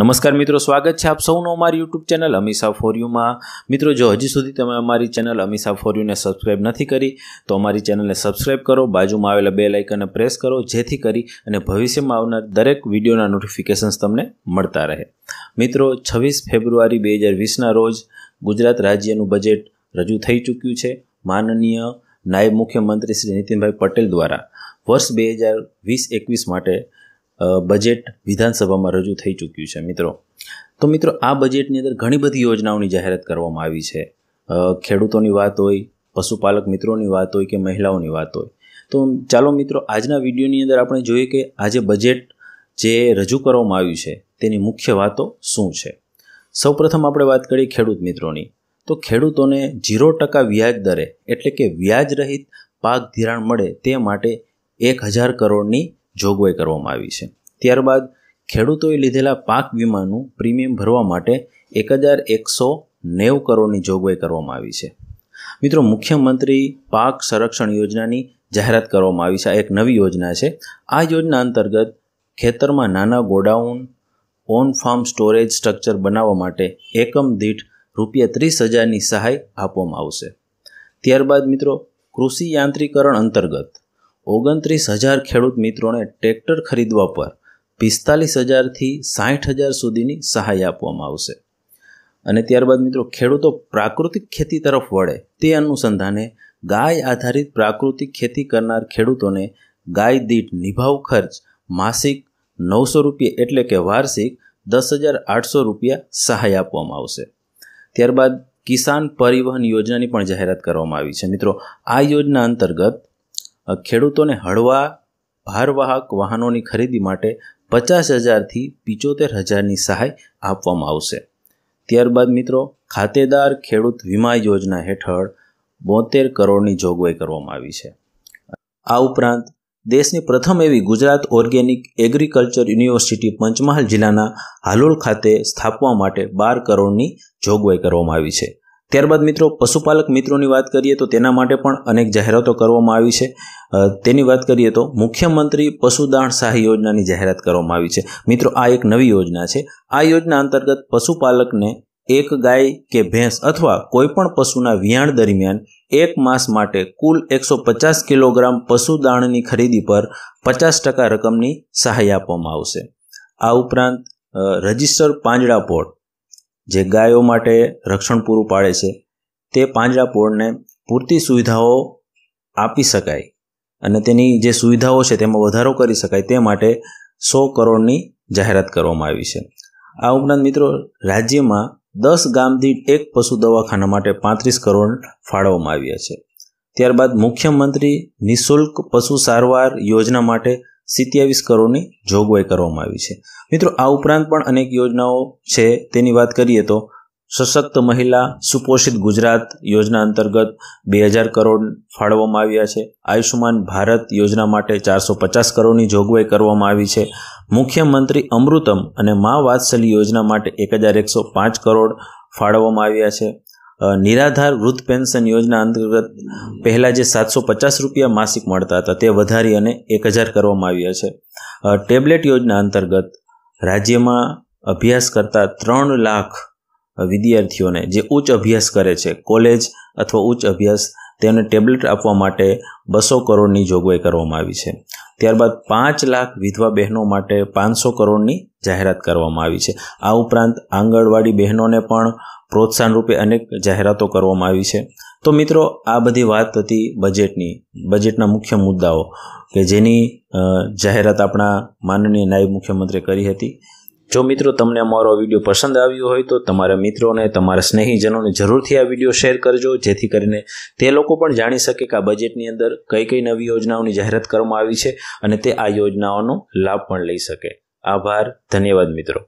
નમસ્કાર મિત્રો સ્વાગત છે આપ સૌનો અમારી યુટ્યુબ ચેનલ અમીસા ફોર મિત્રો જો હજી સુધી તમે અમારી ચેનલ અમીસા ફોર્યુને યુને સબસ્ક્રાઇબ નથી કરી તો અમારી ચેનલને સબસ્ક્રાઇબ કરો બાજુમાં આવેલા બે લાઇકનને પ્રેસ કરો જેથી કરી અને ભવિષ્યમાં આવનાર દરેક વિડીયોના નોટિફિકેશન્સ તમને મળતા રહે મિત્રો છવ્વીસ ફેબ્રુઆરી બે હજાર વીસના રોજ ગુજરાત રાજ્યનું બજેટ રજૂ થઈ ચૂક્યું છે માનનીય નાયબ મુખ્યમંત્રી શ્રી નીતિનભાઈ પટેલ દ્વારા વર્ષ બે હજાર વીસ એકવીસ માટે બજેટ વિધાનસભામાં રજૂ થઈ ચૂક્યું છે મિત્રો તો મિત્રો આ બજેટની અંદર ઘણી બધી યોજનાઓની જાહેરાત કરવામાં આવી છે ખેડૂતોની વાત હોય પશુપાલક મિત્રોની વાત હોય કે મહિલાઓની વાત હોય તો ચાલો મિત્રો આજના વિડીયોની અંદર આપણે જોઈએ કે આજે બજેટ જે રજૂ કરવામાં આવ્યું છે તેની મુખ્ય વાતો શું છે સૌપ્રથમ આપણે વાત કરીએ ખેડૂત મિત્રોની તો ખેડૂતોને ઝીરો ટકા વ્યાજ દરે એટલે કે વ્યાજ રહિત પાક ધિરાણ મળે તે માટે એક હજાર કરોડની જોગવાઈ કરવામાં આવી છે ત્યારબાદ ખેડૂતોએ લીધેલા પાક વીમાનું પ્રીમિયમ ભરવા માટે એક હજાર એકસો નેવું કરોડની જોગવાઈ કરવામાં આવી છે મિત્રો મુખ્યમંત્રી પાક સંરક્ષણ યોજનાની જાહેરાત કરવામાં આવી છે આ એક નવી યોજના છે આ યોજના અંતર્ગત ખેતરમાં નાના godown on farm storage structure બનાવવા માટે એકમ દીઠ રૂપિયા ત્રીસ હજારની સહાય આપવામાં આવશે ત્યારબાદ મિત્રો કૃષિ યાંત્રિકરણ અંતર્ગત ઓગણત્રીસ હજાર ખેડૂત મિત્રોને ટ્રેક્ટર ખરીદવા પર પિસ્તાલીસ હજારથી સાહીઠ હજાર સુધીની સહાય આપવામાં આવશે અને ત્યારબાદ મિત્રો ખેડૂતો પ્રાકૃતિક ખેતી તરફ વળે તે અનુસંધાને ગાય આધારિત પ્રાકૃતિક ખેતી કરનાર ખેડૂતોને ગાય દીઠ નિભાવ ખર્ચ માસિક નવસો રૂપિયા એટલે કે વાર્ષિક દસ હજાર આઠસો રૂપિયા સહાય આપવામાં આવશે ત્યારબાદ કિસાન પરિવહન યોજનાની પણ જાહેરાત કરવામાં આવી છે મિત્રો આ યોજના અંતર્ગત ખેડૂતોને હળવા ભારવાહક વાહનોની ખરીદી માટે પચાસ હજારથી પિચોતેર હજારની સહાય આપવામાં આવશે ત્યારબાદ મિત્રો ખાતેદાર ખેડૂત વીમા યોજના હેઠળ બોતેર કરોડની જોગવાઈ કરવામાં આવી છે આ ઉપરાંત દેશની પ્રથમ એવી Gujarat organic agriculture university Panchmahal જિલ્લાના હાલોલ ખાતે સ્થાપવા માટે બાર કરોડની જોગવાઈ કરવામાં આવી છે ત્યારબાદ મિત્રો પશુપાલક મિત્રોની વાત કરીએ તો તેના માટે પણ અનેક જાહેરાતો કરવામાં આવી છે તેની વાત કરીએ તો મુખ્યમંત્રી પશુદાણ સહાય યોજનાની જાહેરાત કરવામાં આવી છે મિત્રો આ એક નવી યોજના છે આ યોજના અંતર્ગત પશુપાલકને એક ગાય કે ભેંસ અથવા કોઈપણ પશુના વિયાણ દરમિયાન એક માસ માટે કુલ એકસો પચાસ કિલોગ્રામ પશુદાણની ખરીદી પર પચાસ ટકા રકમની સહાય આપવામાં આવશે આ ઉપરાંત રજિસ્ટર પાંજડા પોટ જે ગાયો માટે રક્ષણ પૂરું પાડે છે તે પાંજરાપોળને પૂરતી સુવિધાઓ આપી શકાય અને તેની જે સુવિધાઓ છે તેમાં વધારો કરી શકાય તે માટે સો કરોડની જાહેરાત કરવામાં આવી છે આ ઉપરાંત મિત્રો રાજ્યમાં દસ ગામથી એક પશુ દવાખાના માટે પાંત્રીસ કરોડ ફાળવવામાં આવ્યા છે ત્યારબાદ મુખ્યમંત્રી નિઃશુલ્ક પશુ સારવાર યોજના માટે સિત્યાવીસ કરોડની જોગવાઈ કરવામાં આવી છે મિત્રો આ ઉપરાંત પણ અનેક યોજનાઓ છે તેની વાત કરીએ તો સશક્ત મહિલા સુપોષિત ગુજરાત યોજના અંતર્ગત બે હજાર કરોડ ફાળવવામાં આવ્યા છે આયુષ્યમાન ભારત યોજના માટે ચારસો પચાસ કરોડની જોગવાઈ કરવામાં આવી છે મુખ્યમંત્રી અમૃતમ અને મા વાત્સલ્ય યોજના માટે એક હજાર એકસો પાંચ કરોડ ફાળવવામાં આવ્યા છે નિરાધાર વૃદ્ધ પેન્શન યોજના અંતર્ગત પહેલાં જે સાતસો પચાસ રૂપિયા માસિક મળતા હતા તે વધારી અને એક હજાર કરવામાં આવ્યા છે ટેબ્લેટ યોજના અંતર્ગત રાજ્યમાં અભ્યાસ કરતા ત્રણ લાખ વિદ્યાર્થીઓને જે ઉચ્ચ અભ્યાસ કરે છે કોલેજ અથવા ઉચ્ચ અભ્યાસ તેને ટેબ્લેટ આપવા માટે બસો કરોડની જોગવાઈ કરવામાં આવી છે ત્યારબાદ પાંચ લાખ વિધવા બહેનો માટે પાંચસો કરોડની જાહેરાત કરવામાં આવી છે આ ઉપરાંત આંગણવાડી બહેનોને પણ પ્રોત્સાહન રૂપે અનેક જાહેરાતો કરવામાં આવી છે તો મિત્રો આ બધી વાત હતી બજેટની બજેટના મુખ્ય મુદ્દાઓ કે જેની જાહેરાત આપણા માનનીય નાયબ મુખ્યમંત્રીએ કરી હતી જો મિત્રો તમને અમારો વિડીયો પસંદ આવ્યો હોય તો તમારા મિત્રોને તમારા સ્નેહીજનોને જરૂરથી આ વિડીયો શેર કરજો જેથી કરીને તે લોકો પણ જાણી શકે કે આ બજેટની અંદર કઈ કઈ નવી યોજનાઓની જાહેરાત કરવામાં આવી છે અને તે આ યોજનાઓનો લાભ પણ લઈ શકે આભાર ધન્યવાદ મિત્રો